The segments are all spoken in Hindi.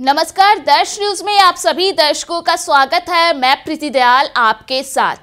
नमस्कार दर्श न्यूज में आप सभी दर्शकों का स्वागत है मैं प्रीति दयाल आपके साथ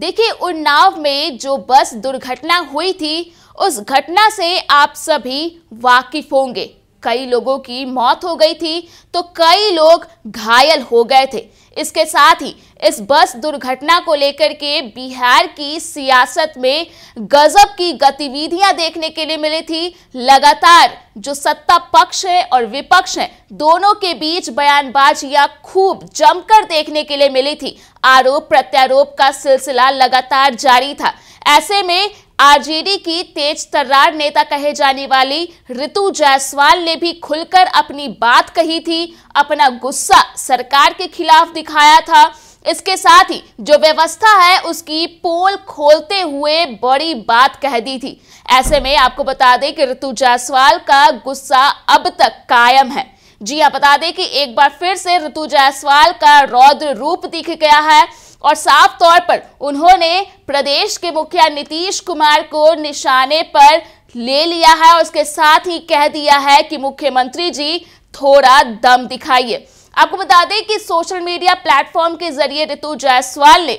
देखिए उन्नाव में जो बस दुर्घटना हुई थी उस घटना से आप सभी वाकिफ होंगे कई लोगों की मौत हो गई थी तो कई लोग घायल हो गए थे इसके साथ ही इस बस दुर्घटना को लेकर के बिहार की सियासत में गजब की गतिविधियां देखने के लिए मिली थी लगातार जो सत्ता पक्ष है और विपक्ष है दोनों के बीच बयानबाजियां खूब जमकर देखने के लिए मिली थी आरोप प्रत्यारोप का सिलसिला लगातार जारी था ऐसे में आरजेडी की तेज तर्रार नेता कहे जाने वाली ऋतु जायसवाल ने भी खुलकर अपनी बात कही थी अपना गुस्सा सरकार के खिलाफ दिखाया था इसके साथ ही जो व्यवस्था है उसकी पोल खोलते हुए बड़ी बात कह दी थी ऐसे में आपको बता दें कि ऋतु जायसवाल का गुस्सा अब तक कायम है जी हाँ बता दें कि एक बार फिर से ऋतु जायसवाल का रौद्र रूप दिख गया है और साफ तौर पर उन्होंने प्रदेश के मुखिया नीतीश कुमार को निशाने पर ले लिया है और उसके साथ ही कह दिया है कि मुख्यमंत्री जी थोड़ा दम दिखाइए आपको बता दें कि सोशल मीडिया प्लेटफॉर्म के जरिए ऋतु जायसवाल ने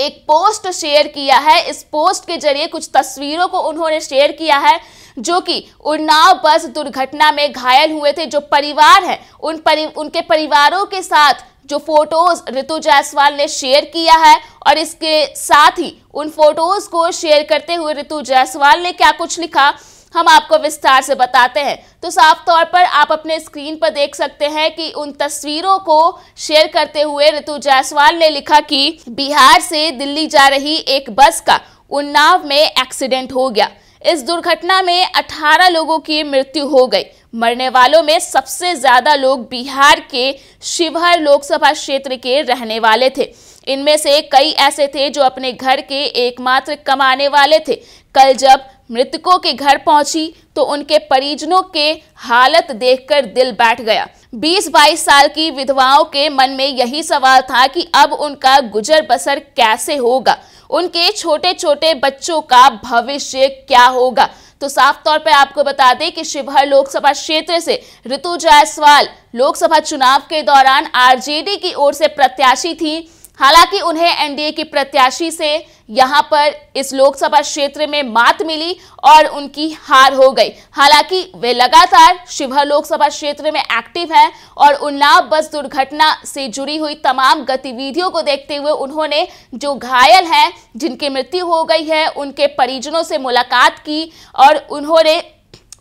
एक पोस्ट शेयर किया है इस पोस्ट के जरिए कुछ तस्वीरों को उन्होंने शेयर किया है जो कि उन्नाव बस दुर्घटना में घायल हुए थे जो परिवार हैं उन परि उनके परिवारों के साथ जो फोटोज ऋतु जायसवाल ने शेयर किया है और इसके साथ ही उन फोटोज को शेयर करते हुए ऋतु जायसवाल ने क्या कुछ लिखा हम आपको विस्तार से बताते हैं तो साफ तौर पर आप अपने स्क्रीन पर देख सकते हैं कि उन तस्वीरों को शेयर करते हुए ऋतु जायसवाल ने लिखा कि बिहार से दिल्ली जा रही एक बस का उन्नाव में एक्सीडेंट हो गया इस दुर्घटना में 18 लोगों की मृत्यु हो गई मरने वालों में सबसे ज्यादा लोग बिहार के शिवहर लोकसभा क्षेत्र के रहने वाले थे इनमें से कई ऐसे थे जो अपने घर के एकमात्र कमाने वाले थे कल जब मृतकों के घर पहुंची तो उनके परिजनों के हालत देखकर दिल बैठ गया 20-22 साल की विधवाओं के मन में यही सवाल था कि अब उनका गुजर बसर कैसे होगा उनके छोटे छोटे बच्चों का भविष्य क्या होगा तो साफ तौर पर आपको बता दें कि शिवहर लोकसभा क्षेत्र से ऋतु जायसवाल लोकसभा चुनाव के दौरान आरजेडी की ओर से प्रत्याशी थी हालांकि उन्हें एनडीए की प्रत्याशी से यहां पर इस लोकसभा क्षेत्र में मात मिली और उनकी हार हो गई हालांकि वे लगातार शिवहर लोकसभा क्षेत्र में एक्टिव हैं और उन्नाव बस दुर्घटना से जुड़ी हुई तमाम गतिविधियों को देखते हुए उन्होंने जो घायल हैं जिनकी मृत्यु हो गई है उनके परिजनों से मुलाकात की और उन्होंने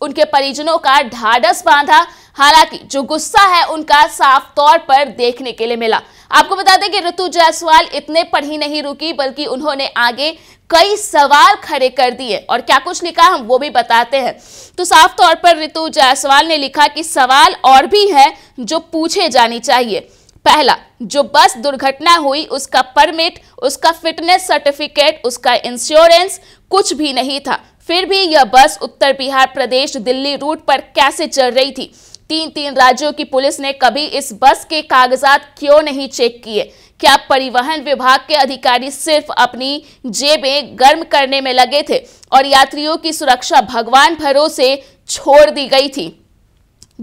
उनके परिजनों का ढाढ़स बांधा हालांकि जो गुस्सा है उनका साफ तौर पर देखने के लिए मिला आपको बता दें कि ऋतु जायसवाल इतने पर ही नहीं रुकी बल्कि उन्होंने आगे कई सवाल खड़े कर दिए और क्या कुछ लिखा हम वो भी बताते हैं तो साफ तौर पर ऋतु जायसवाल ने लिखा कि सवाल और भी है जो पूछे जानी चाहिए पहला जो बस दुर्घटना हुई उसका परमिट उसका फिटनेस सर्टिफिकेट उसका इंश्योरेंस कुछ भी नहीं था फिर भी यह बस उत्तर बिहार प्रदेश दिल्ली रूट पर कैसे चल रही थी तीन तीन राज्यों की पुलिस ने कभी इस बस के कागजात क्यों नहीं चेक किए क्या परिवहन विभाग के अधिकारी सिर्फ अपनी जेबें गर्म करने में लगे थे और यात्रियों की सुरक्षा भगवान भरोसे छोड़ दी गई थी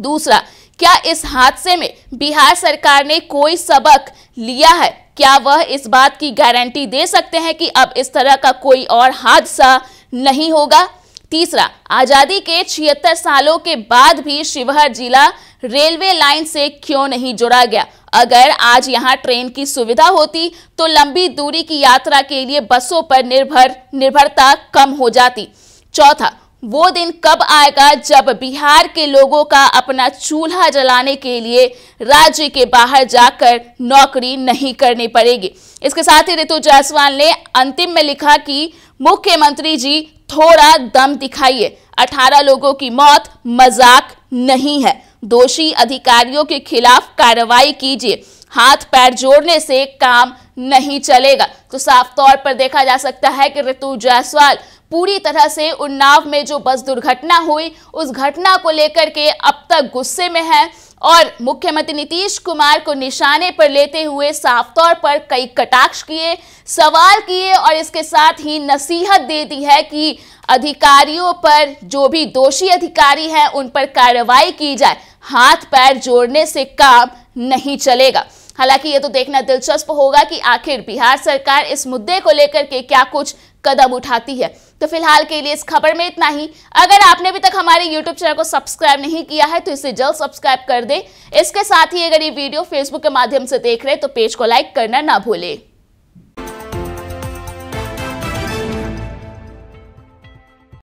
दूसरा क्या इस हादसे में बिहार सरकार ने कोई सबक लिया है क्या वह इस बात की गारंटी दे सकते हैं कि अब इस तरह का कोई और हादसा नहीं होगा तीसरा आज़ादी के छिहत्तर सालों के बाद भी शिवहर जिला रेलवे लाइन से क्यों नहीं जुड़ा गया अगर आज यहां ट्रेन की सुविधा होती तो लंबी दूरी की यात्रा के लिए बसों पर निर्भर निर्भरता कम हो जाती चौथा वो दिन कब आएगा जब बिहार के लोगों का अपना चूल्हा जलाने के लिए राज्य के बाहर जाकर नौकरी नहीं करनी पड़ेगी इसके साथ ही ऋतु जायसवाल ने अंतिम में लिखा कि मुख्यमंत्री जी थोड़ा दम दिखाइए 18 लोगों की मौत मजाक नहीं है दोषी अधिकारियों के खिलाफ कार्रवाई कीजिए हाथ पैर जोड़ने से काम नहीं चलेगा तो साफ तौर पर देखा जा सकता है कि ऋतु जायसवाल पूरी तरह से उन्नाव में जो बस दुर्घटना हुई उस घटना को लेकर के अब तक गुस्से में है और मुख्यमंत्री नीतीश कुमार को निशाने पर लेते हुए साफ तौर पर कई कटाक्ष किए सवाल किए और इसके साथ ही नसीहत दे दी है कि अधिकारियों पर जो भी दोषी अधिकारी हैं उन पर कार्रवाई की जाए हाथ पैर जोड़ने से काम नहीं चलेगा हालांकि ये तो देखना दिलचस्प होगा कि आखिर बिहार सरकार इस मुद्दे को लेकर के क्या कुछ कदम उठाती है तो फिलहाल के लिए इस खबर में इतना ही अगर आपने अभी तक हमारे यूट्यूब चैनल को सब्सक्राइब नहीं किया है तो इसे जल्द सब्सक्राइब कर दें इसके साथ ही अगर ये वीडियो फेसबुक के माध्यम से देख रहे हैं तो पेज को लाइक करना ना भूलें